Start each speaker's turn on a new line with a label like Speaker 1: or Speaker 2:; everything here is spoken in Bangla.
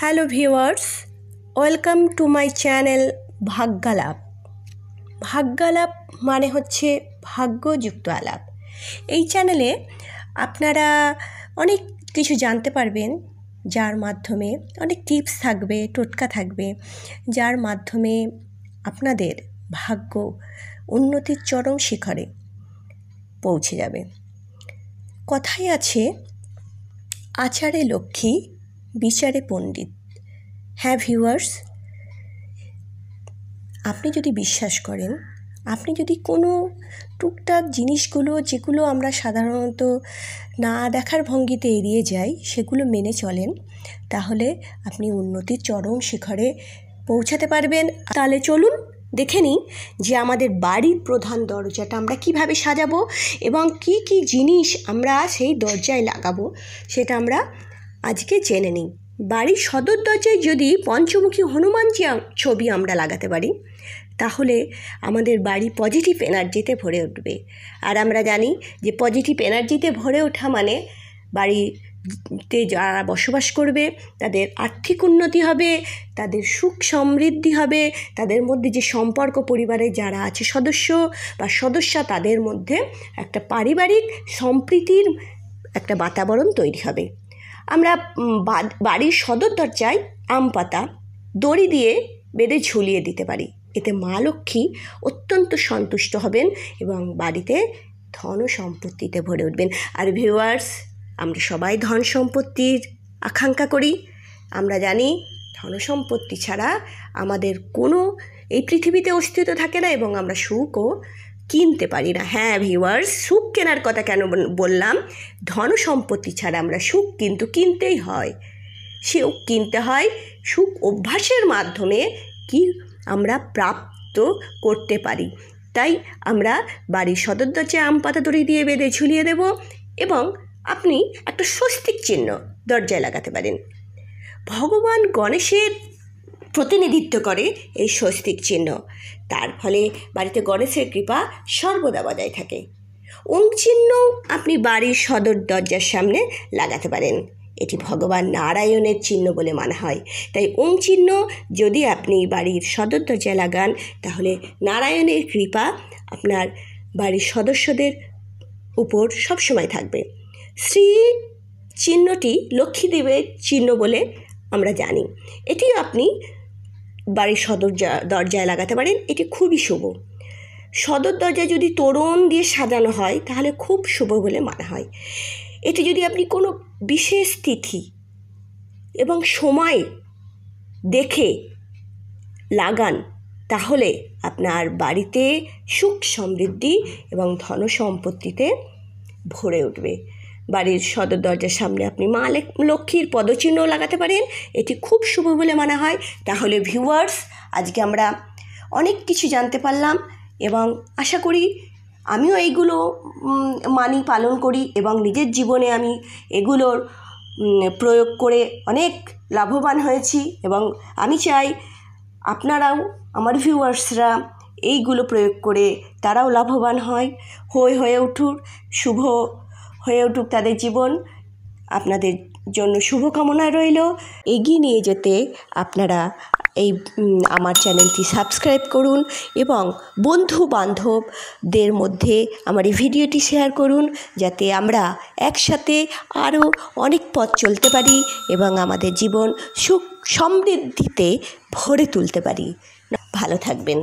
Speaker 1: hello viewers welcome to my channel Bhagyalap Bhagyalap মানে হচ্ছে ভাগ্যযুক্ত আলাপ এই চ্যানেলে আপনারা অনেক কিছু জানতে পারবেন যার মাধ্যমে অনেক টিপস থাকবে টোটকা থাকবে যার মাধ্যমে আপনাদের ভাগ্য উন্নতির চরম শিখরে পৌঁছে যাবে কথাই আছে আচারে লক্ষ্মী বিচারে পণ্ডিত হ্যাঁ ভিউয়ার্স আপনি যদি বিশ্বাস করেন আপনি যদি কোনো টুকটাক জিনিসগুলো যেগুলো আমরা সাধারণত না দেখার ভঙ্গিতে এড়িয়ে যাই সেগুলো মেনে চলেন তাহলে আপনি উন্নতির চরম শিখরে পৌঁছাতে পারবেন তাহলে চলুন দেখে নিই যে আমাদের বাড়ির প্রধান দরজাটা আমরা কিভাবে সাজাবো এবং কি কি জিনিস আমরা সেই দরজায় লাগাবো সেটা আমরা আজকে জেনে নিই বাড়ির সদর দরজায় যদি পঞ্চমুখী হনুমান ছবি আমরা লাগাতে পারি তাহলে আমাদের বাড়ি পজিটিভ এনার্জিতে ভরে উঠবে আর আমরা জানি যে পজিটিভ এনার্জিতে ভরে ওঠা মানে বাড়িতে যারা বসবাস করবে তাদের আর্থিক উন্নতি হবে তাদের সুখ সমৃদ্ধি হবে তাদের মধ্যে যে সম্পর্ক পরিবারে যারা আছে সদস্য বা সদস্যা তাদের মধ্যে একটা পারিবারিক সম্প্রীতির একটা বাতাবরণ তৈরি হবে আমরা বাড়ির সদর দরজায় আম পাতা দড়ি দিয়ে বেঁধে ঝুলিয়ে দিতে পারি এতে মা লক্ষ্মী অত্যন্ত সন্তুষ্ট হবেন এবং বাড়িতে ধন সম্পত্তিতে ভরে উঠবেন আর ভিউয়ার্স আমরা সবাই ধন সম্পত্তির আকাঙ্ক্ষা করি আমরা জানি ধন সম্পত্তি ছাড়া আমাদের কোনো এই পৃথিবীতে অস্তিত্ব থাকে না এবং আমরা সুখ ও কিনতে পারি না হ্যাঁ ভিউয়ার্স সুখ কেনার কথা কেন বললাম ধন সম্পত্তি ছাড়া আমরা সুখ কিন্তু কিনতেই হয় সেও কিনতে হয় সুখ অভ্যাসের মাধ্যমে কি আমরা প্রাপ্ত করতে পারি তাই আমরা বাড়ির সদর দরজায় আম পাতা দড়ি দিয়ে বেঁধে ঝুলিয়ে দেব এবং আপনি একটা স্বস্তিক চিহ্ন দরজায় লাগাতে পারেন ভগবান গণেশের প্রতিনিধিত্ব করে এই স্বস্তিক চিহ্ন তার ফলে বাড়িতে গণেশের কৃপা সর্বদা বজায় থাকে ওং চিহ্ন আপনি বাড়ির সদর দরজার সামনে লাগাতে পারেন এটি ভগবান নারায়ণের চিহ্ন বলে মানা হয় তাই ওং চিহ্ন যদি আপনি বাড়ির সদর দরজায় লাগান তাহলে নারায়ণের কৃপা আপনার বাড়ির সদস্যদের উপর সবসময় থাকবে শ্রী চিহ্নটি লক্ষ্মীদেবের চিহ্ন বলে আমরা জানি এটি আপনি বাড়ির সদর দরজায় লাগাতে পারেন এটি খুবই শুভ সদর দরজায় যদি তোরণ দিয়ে সাজানো হয় তাহলে খুব শুভ বলে মানা হয় এটি যদি আপনি কোনো বিশেষ তিথি এবং সময় দেখে লাগান তাহলে আপনার বাড়িতে সুখ সমৃদ্ধি এবং ধন সম্পত্তিতে ভরে উঠবে বাড়ির সদর দরজার সামনে আপনি মা লক্ষ্মীর পদচিহ্ন লাগাতে পারেন এটি খুব শুভ বলে মনে হয় তাহলে ভিউয়ার্স আজকে আমরা অনেক কিছু জানতে পারলাম এবং আশা করি আমিও এইগুলো মানি পালন করি এবং নিজের জীবনে আমি এগুলোর প্রয়োগ করে অনেক লাভবান হয়েছি এবং আমি চাই আপনারাও আমার ভিউয়ার্সরা এইগুলো প্রয়োগ করে তারাও লাভবান হয় হয়ে হয়ে উঠুক শুভ হয়ে উঠুক তাদের জীবন আপনাদের জন্য শুভকামনা রইল এগিয়ে নিয়ে যেতে আপনারা এই আমার চ্যানেলটি সাবস্ক্রাইব করুন এবং বন্ধু বান্ধবদের মধ্যে আমার এই ভিডিওটি শেয়ার করুন যাতে আমরা একসাথে আরও অনেক পথ চলতে পারি এবং আমাদের জীবন সুখ সমৃদ্ধিতে ভরে তুলতে পারি ভালো থাকবেন